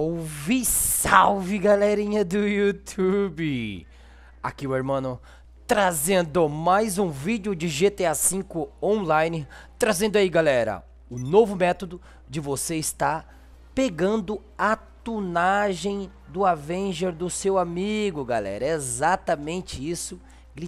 Salve, salve galerinha do YouTube! Aqui o irmão trazendo mais um vídeo de GTA V Online Trazendo aí galera, o novo método de você estar pegando a tunagem do Avenger do seu amigo galera É exatamente isso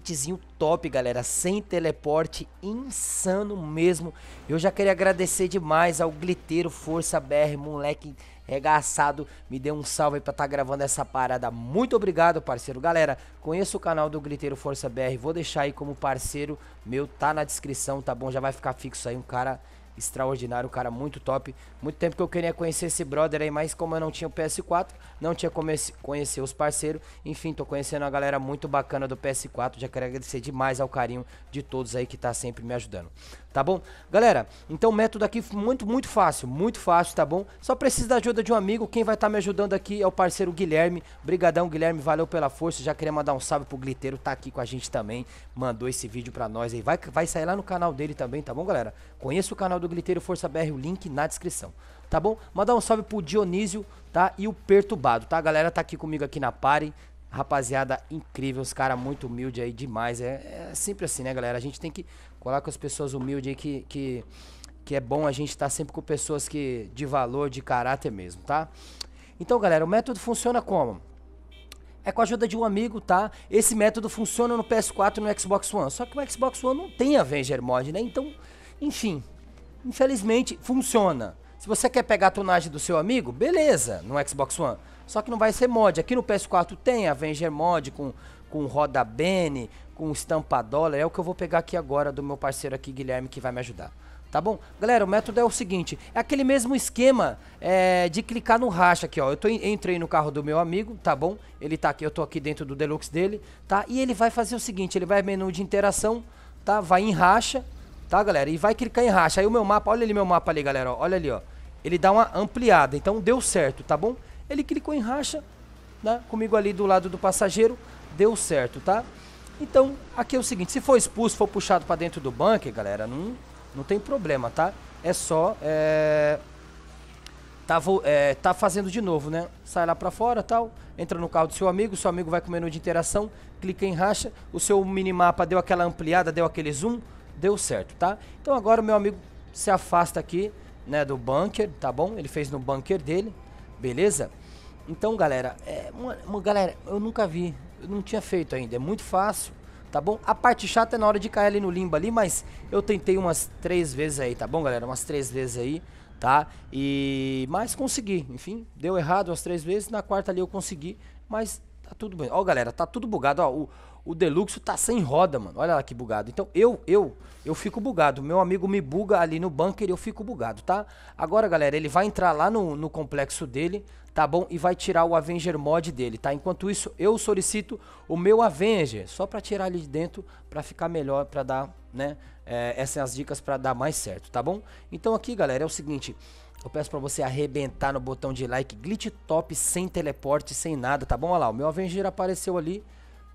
glitzinho top, galera, sem teleporte, insano mesmo. Eu já queria agradecer demais ao gliteiro Força BR, moleque regaçado, me deu um salve para estar tá gravando essa parada. Muito obrigado, parceiro. Galera, conheça o canal do Gliteiro Força BR, vou deixar aí como parceiro meu, tá na descrição, tá bom? Já vai ficar fixo aí um cara extraordinário, um cara muito top. Muito tempo que eu queria conhecer esse brother aí, mas como eu não tinha o PS4, não tinha como conhecer os parceiros. Enfim, tô conhecendo a galera muito bacana do PS4. Já quero agradecer demais ao carinho de todos aí que tá sempre me ajudando. Tá bom? Galera, então o método aqui muito, muito fácil, muito fácil, tá bom? Só precisa da ajuda de um amigo. Quem vai estar tá me ajudando aqui é o parceiro Guilherme. Brigadão, Guilherme, valeu pela força. Já queria mandar um salve pro Gliteiro, tá aqui com a gente também. Mandou esse vídeo pra nós aí. Vai, vai sair lá no canal dele também, tá bom, galera? Conheça o canal do Gliteiro Força BR, o link na descrição, tá bom? Mandar um salve pro Dionísio, tá? E o Perturbado, tá? A galera tá aqui comigo aqui na party, rapaziada incrível, os caras muito humilde aí demais. É, é, sempre assim, né, galera? A gente tem que colar com as pessoas humildes aí que, que, que é bom a gente estar tá sempre com pessoas que de valor, de caráter mesmo, tá? Então, galera, o método funciona como? É com a ajuda de um amigo, tá? Esse método funciona no PS4 e no Xbox One. Só que o Xbox One não tem Avenger Mod, né? Então, enfim, infelizmente, funciona. Se você quer pegar a tunagem do seu amigo, beleza, no Xbox One. Só que não vai ser mod. Aqui no PS4 tem Avenger Mod com, com roda Bene, com estampa dólar. É o que eu vou pegar aqui agora do meu parceiro aqui, Guilherme, que vai me ajudar tá bom? Galera, o método é o seguinte, é aquele mesmo esquema é, de clicar no racha aqui, ó. Eu tô, entrei no carro do meu amigo, tá bom? Ele tá aqui, eu tô aqui dentro do deluxe dele, tá? E ele vai fazer o seguinte, ele vai menu de interação, tá? Vai em racha Tá, galera? E vai clicar em racha. Aí o meu mapa, olha ali meu mapa ali, galera. Ó, olha ali, ó. Ele dá uma ampliada. Então deu certo, tá bom? Ele clicou em racha, né? Comigo ali do lado do passageiro. Deu certo, tá? Então, aqui é o seguinte. Se for expulso, for puxado pra dentro do bunker, galera, não, não tem problema, tá? É só... É... Tá, é, tá, fazendo de novo, né? Sai lá pra fora tal, entra no carro do seu amigo, seu amigo vai com o menu de interação, clica em racha, o seu minimapa deu aquela ampliada, deu aquele zoom, deu certo, tá? Então agora o meu amigo se afasta aqui, né, do bunker, tá bom? Ele fez no bunker dele, beleza? Então, galera, é, uma, uma, galera, eu nunca vi, eu não tinha feito ainda, é muito fácil, tá bom? A parte chata é na hora de cair ali no limbo ali, mas eu tentei umas três vezes aí, tá bom, galera? Umas três vezes aí, tá? E... mas consegui, enfim, deu errado umas três vezes, na quarta ali eu consegui, mas tá tudo bem. Ó, galera, tá tudo bugado, ó, o, o Deluxo tá sem roda, mano. Olha lá que bugado. Então eu eu eu fico bugado. Meu amigo me buga ali no bunker e eu fico bugado, tá? Agora, galera, ele vai entrar lá no, no complexo dele, tá bom? E vai tirar o Avenger mod dele, tá? Enquanto isso, eu solicito o meu Avenger, só para tirar ali de dentro, para ficar melhor, para dar, né? É, essas são as dicas para dar mais certo, tá bom? Então aqui, galera, é o seguinte. Eu peço para você arrebentar no botão de like, glitch top, sem teleporte, sem nada, tá bom? Olha lá, o meu Avenger apareceu ali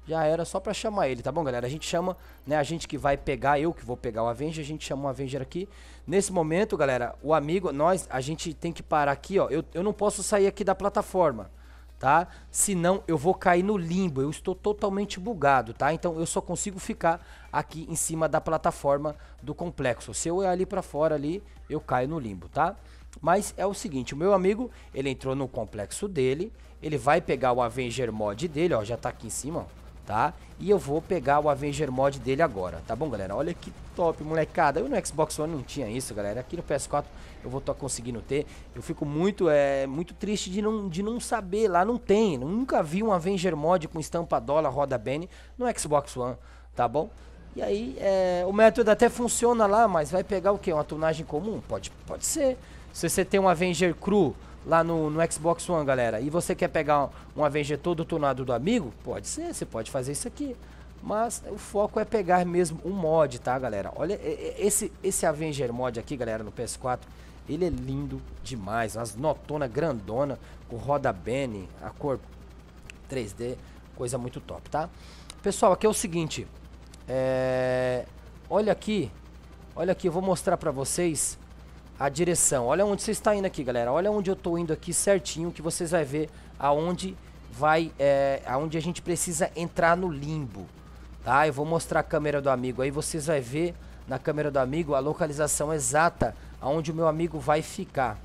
já era só para chamar ele, tá bom, galera? A gente chama, né, a gente que vai pegar, eu que vou pegar o Avenger, a gente chama o Avenger aqui. Nesse momento, galera, o amigo, nós, a gente tem que parar aqui, ó. Eu, eu não posso sair aqui da plataforma, tá? Senão eu vou cair no limbo, eu estou totalmente bugado, tá? Então eu só consigo ficar aqui em cima da plataforma do complexo. Se eu ir ali para fora ali, eu caio no limbo, tá? Mas é o seguinte, o meu amigo, ele entrou no complexo dele, ele vai pegar o Avenger mod dele, ó, já tá aqui em cima, ó tá? E eu vou pegar o Avenger Mod dele agora, tá bom, galera? Olha que top, molecada. Eu no Xbox One não tinha isso, galera. Aqui no PS4 eu vou estar conseguindo ter. Eu fico muito, é, muito triste de não, de não saber. Lá não tem. nunca vi um Avenger Mod com estampa dólar, roda Benny no Xbox One, tá bom? E aí, é, o método até funciona lá, mas vai pegar o quê? Uma tunagem comum? Pode, pode ser. Se você tem um Avenger Cru lá no, no Xbox One, galera, e você quer pegar um Avenger todo tunado do amigo, pode ser, você pode fazer isso aqui. Mas o foco é pegar mesmo um mod, tá, galera? Olha, esse, esse Avenger mod aqui, galera, no PS4, ele é lindo demais. As notona grandona, com roda Benny, a cor 3D, coisa muito top, tá? Pessoal, aqui é o seguinte, é... olha aqui, olha aqui, eu vou mostrar pra vocês a direção. Olha onde você está indo aqui, galera. Olha onde eu estou indo aqui certinho, que vocês vão ver aonde vai, é, aonde a gente precisa entrar no limbo. Tá? Eu vou mostrar a câmera do amigo aí, vocês vão ver na câmera do amigo a localização exata aonde o meu amigo vai ficar.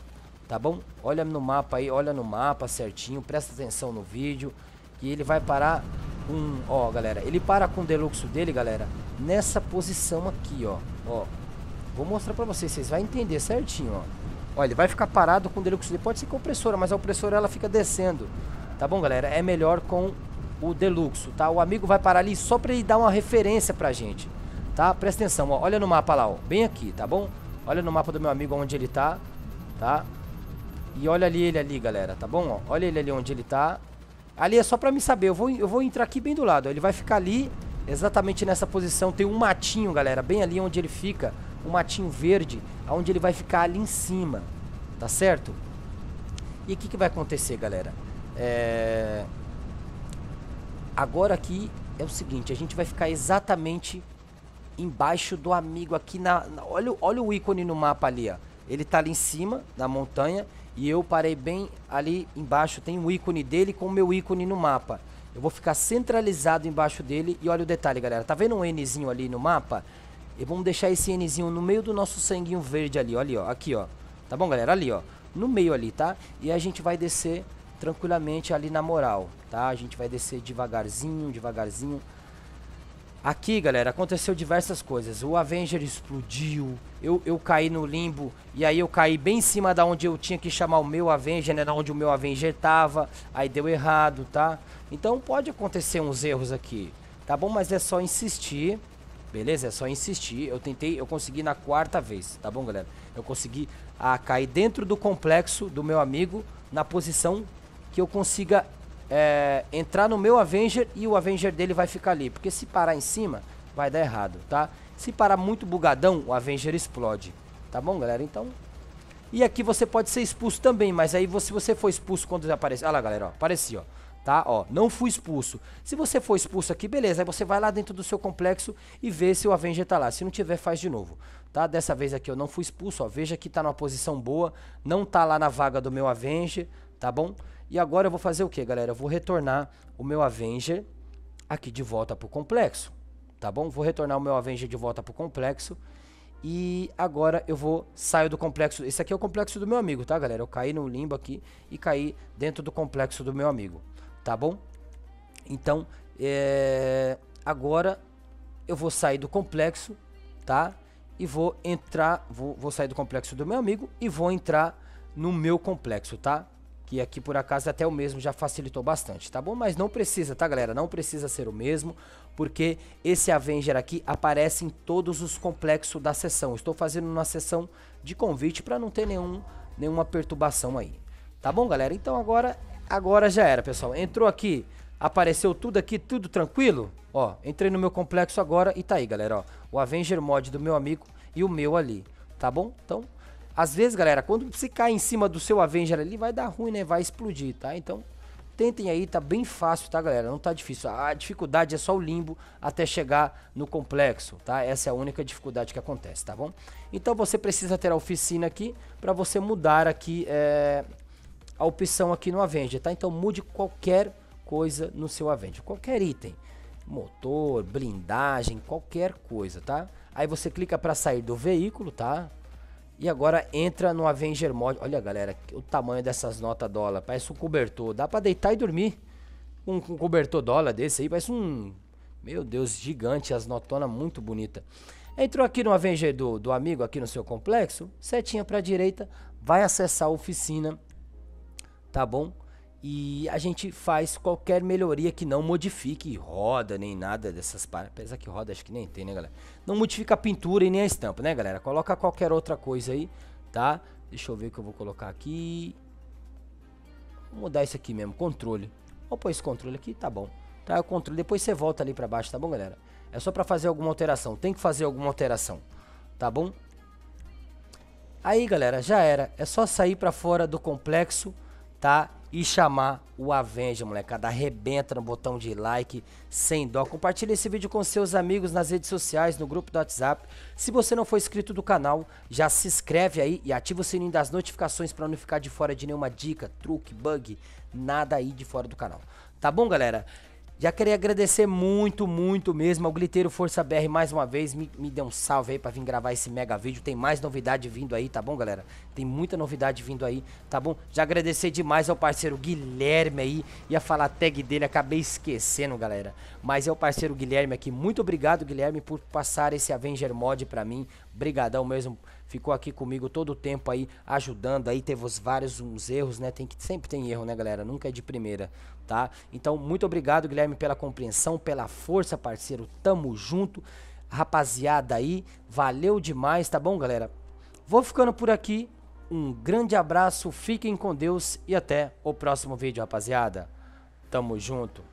Tá bom? Olha no mapa aí, olha no mapa certinho, presta atenção no vídeo. Que ele vai parar um, ó, galera, ele para com o deluxo dele, galera, nessa posição aqui, ó, ó, Vou mostrar pra vocês, vocês vão entender certinho, ó. Olha, ele vai ficar parado com o Deluxe Ele Pode ser com a mas a opressora ela fica descendo. Tá bom, galera? É melhor com o Deluxo, tá? O amigo vai parar ali só pra ele dar uma referência pra gente, tá? Presta atenção, ó. Olha no mapa lá, ó. Bem aqui, tá bom? Olha no mapa do meu amigo onde ele tá, tá? E olha ali ele ali, galera, tá bom? Ó, olha ele ali onde ele tá. Ali é só pra me saber. Eu vou, eu vou entrar aqui bem do lado. Ó. Ele vai ficar ali, exatamente nessa posição. Tem um matinho, galera, bem ali onde ele fica um matinho verde, onde ele vai ficar ali em cima, tá certo? E o que, que vai acontecer, galera? É... Agora aqui é o seguinte, a gente vai ficar exatamente embaixo do amigo aqui na... na... Olha, olha o ícone no mapa ali, ó. Ele tá ali em cima, na montanha, e eu parei bem ali embaixo. Tem o um ícone dele com o meu ícone no mapa. Eu vou ficar centralizado embaixo dele e olha o detalhe, galera. Tá vendo um Nzinho ali no mapa? E vamos deixar esse Nzinho no meio do nosso sanguinho verde ali, olha, ó, aqui, ó. Tá bom, galera? Ali, ó. No meio ali, tá? E a gente vai descer tranquilamente ali na moral, tá? A gente vai descer devagarzinho, devagarzinho. Aqui, galera, aconteceu diversas coisas. O Avenger explodiu, eu, eu caí no limbo, e aí eu caí bem em cima da onde eu tinha que chamar o meu Avenger, né? Da onde o meu Avenger tava, aí deu errado, tá? Então pode acontecer uns erros aqui, tá bom? Mas é só insistir Beleza? É só insistir. Eu tentei, eu consegui na quarta vez, tá bom, galera? Eu consegui a, ah, cair dentro do complexo do meu amigo na posição que eu consiga é, entrar no meu Avenger e o Avenger dele vai ficar ali. Porque se parar em cima, vai dar errado, tá? Se parar muito bugadão, o Avenger explode. Tá bom, galera? Então... E aqui você pode ser expulso também, mas aí se você for expulso quando aparecer... Olha lá, galera, ó. Apareci, ó tá? Ó, não fui expulso. Se você for expulso aqui, beleza. Aí você vai lá dentro do seu complexo e vê se o Avenger tá lá. Se não tiver, faz de novo, tá? Dessa vez aqui eu não fui expulso, ó. Veja que tá numa posição boa, não tá lá na vaga do meu Avenger, tá bom? E agora eu vou fazer o que, galera? Eu vou retornar o meu Avenger aqui de volta pro complexo, tá bom? Vou retornar o meu Avenger de volta pro complexo. E agora eu vou saio do complexo. Esse aqui é o complexo do meu amigo, tá, galera? Eu caí no limbo aqui e caí dentro do complexo do meu amigo tá bom? Então, é, agora eu vou sair do complexo, tá? E vou entrar, vou, vou sair do complexo do meu amigo e vou entrar no meu complexo, tá? Que aqui por acaso até o mesmo já facilitou bastante, tá bom? Mas não precisa, tá galera? Não precisa ser o mesmo, porque esse Avenger aqui aparece em todos os complexos da sessão. Estou fazendo uma sessão de convite para não ter nenhum, nenhuma perturbação aí. Tá bom, galera? Então agora Agora já era, pessoal. Entrou aqui, apareceu tudo aqui, tudo tranquilo. Ó, entrei no meu complexo agora e tá aí, galera. Ó, o Avenger Mod do meu amigo e o meu ali, tá bom? Então, às vezes, galera, quando você cai em cima do seu Avenger ali, vai dar ruim, né? Vai explodir, tá? Então, tentem aí, tá bem fácil, tá, galera? Não tá difícil. A dificuldade é só o limbo até chegar no complexo, tá? Essa é a única dificuldade que acontece, tá bom? Então, você precisa ter a oficina aqui para você mudar aqui é, a opção aqui no Avenger, tá? Então mude qualquer coisa no seu Avenger, qualquer item, motor, blindagem, qualquer coisa, tá? Aí você clica para sair do veículo, tá? E agora entra no Avenger Mod. Olha, galera, o tamanho dessas notas dólar. Parece um cobertor. Dá para deitar e dormir. Um, um cobertor dólar desse aí. Parece um... Meu Deus, gigante. As notonas muito bonita. Entrou aqui no Avenger do, do amigo, aqui no seu complexo. Setinha para direita. Vai acessar a oficina tá bom? E a gente faz qualquer melhoria que não modifique roda nem nada dessas paradas. Apesar que roda acho que nem tem, né, galera? Não modifica a pintura e nem a estampa, né, galera? Coloca qualquer outra coisa aí, tá? Deixa eu ver o que eu vou colocar aqui. Vou mudar isso aqui mesmo, controle. Vou pôr esse controle aqui, tá bom. Tá, o controle. Depois você volta ali pra baixo, tá bom, galera? É só pra fazer alguma alteração. Tem que fazer alguma alteração, tá bom? Aí, galera, já era. É só sair pra fora do complexo tá? E chamar o Avenger, molecada. Arrebenta no botão de like, sem dó. Compartilhe esse vídeo com seus amigos nas redes sociais, no grupo do WhatsApp. Se você não for inscrito do canal, já se inscreve aí e ativa o sininho das notificações para não ficar de fora de nenhuma dica, truque, bug, nada aí de fora do canal. Tá bom, galera? Já queria agradecer muito, muito mesmo ao Gliteiro Força BR mais uma vez. Me, me deu um salve aí pra vir gravar esse mega vídeo. Tem mais novidade vindo aí, tá bom, galera? Tem muita novidade vindo aí, tá bom? Já agradecer demais ao parceiro Guilherme aí. Ia falar a tag dele, acabei esquecendo, galera. Mas é o parceiro Guilherme aqui. Muito obrigado, Guilherme, por passar esse Avenger Mod pra mim. Brigadão mesmo ficou aqui comigo todo o tempo aí ajudando. Aí teve os vários uns erros, né? Tem que sempre tem erro, né, galera? Nunca é de primeira, tá? Então, muito obrigado, Guilherme, pela compreensão, pela força, parceiro. Tamo junto. Rapaziada aí, valeu demais, tá bom, galera? Vou ficando por aqui. Um grande abraço, fiquem com Deus e até o próximo vídeo, rapaziada. Tamo junto.